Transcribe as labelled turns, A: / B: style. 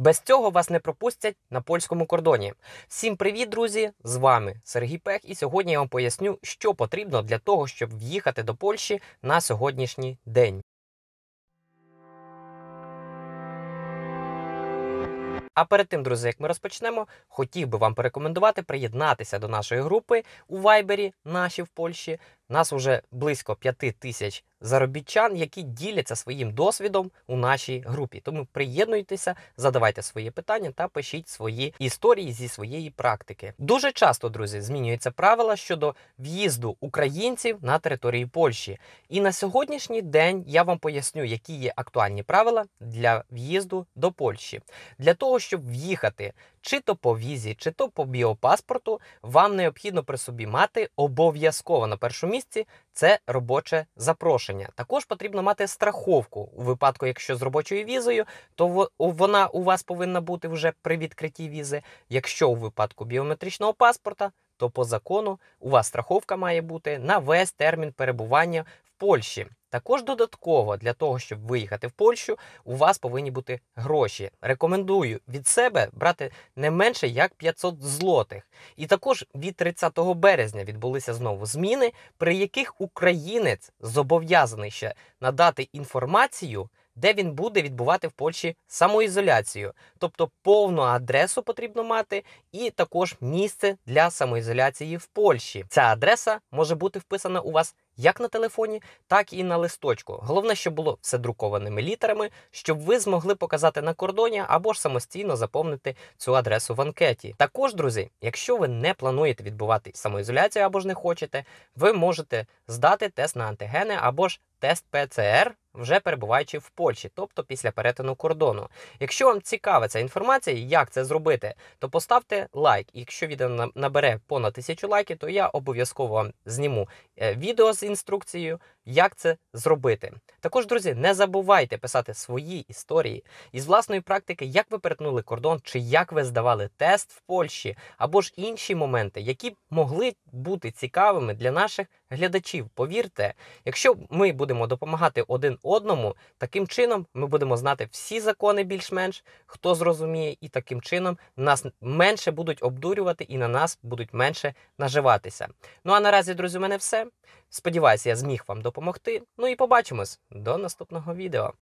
A: Без цього вас не пропустять на польському кордоні. Всім привіт, друзі! З вами Сергій Пех, і сьогодні я вам поясню, що потрібно для того, щоб в'їхати до Польщі на сьогоднішній день. А перед тим, друзі, як ми розпочнемо, хотів би вам порекомендувати приєднатися до нашої групи у Вайбері, наші в Польщі. Нас уже близько 5 тисяч заробітчан, які діляться своїм досвідом у нашій групі. Тому приєднуйтеся, задавайте свої питання та пишіть свої історії зі своєї практики. Дуже часто, друзі, змінюються правила щодо в'їзду українців на території Польщі. І на сьогоднішній день я вам поясню, які є актуальні правила для в'їзду до Польщі. Для того, щоб в'їхати чи то по візі, чи то по біопаспорту, вам необхідно при собі мати обов'язково на першому місці це робоче запрошення рішення. Також потрібно мати страховку у випадку, якщо з робочою візою, то вона у вас повинна бути вже при відкритті візи. Якщо у випадку біометричного паспорта, то по закону у вас страховка має бути на весь термін перебування в Польщі. Також додатково для того, щоб виїхати в Польщу, у вас повинні бути гроші. Рекомендую від себе брати не менше як 500 злотих. І також від 30 березня відбулися знову зміни, при яких українець зобов'язаний ще надати інформацію де він буде відбувати в Польщі самоізоляцію. Тобто повну адресу потрібно мати, і також місце для самоізоляції в Польщі. Ця адреса може бути вписана у вас як на телефоні, так і на листочку. Головне, щоб було все друкованими літерами, щоб ви змогли показати на кордоні або ж самостійно заповнити цю адресу в анкеті. Також, друзі, якщо ви не плануєте відбувати самоізоляцію або ж не хочете, ви можете здати тест на антигени або ж тест ПЦР вже перебуваючи в Польщі, тобто після перетину кордону. Якщо вам цікава ця інформація, як це зробити, то поставте лайк. Якщо відео набере понад тисячу лайків, то я обов'язково вам зніму е, відео з інструкцією як це зробити. Також, друзі, не забувайте писати свої історії із власної практики, як ви перетнули кордон, чи як ви здавали тест в Польщі, або ж інші моменти, які могли бути цікавими для наших глядачів. Повірте, якщо ми будемо допомагати один одному, таким чином ми будемо знати всі закони більш-менш, хто зрозуміє, і таким чином нас менше будуть обдурювати і на нас будуть менше наживатися. Ну а наразі, друзі, у мене все. Сподіваюсь, я зміг вам допомогти. Ну і побачимось до наступного відео.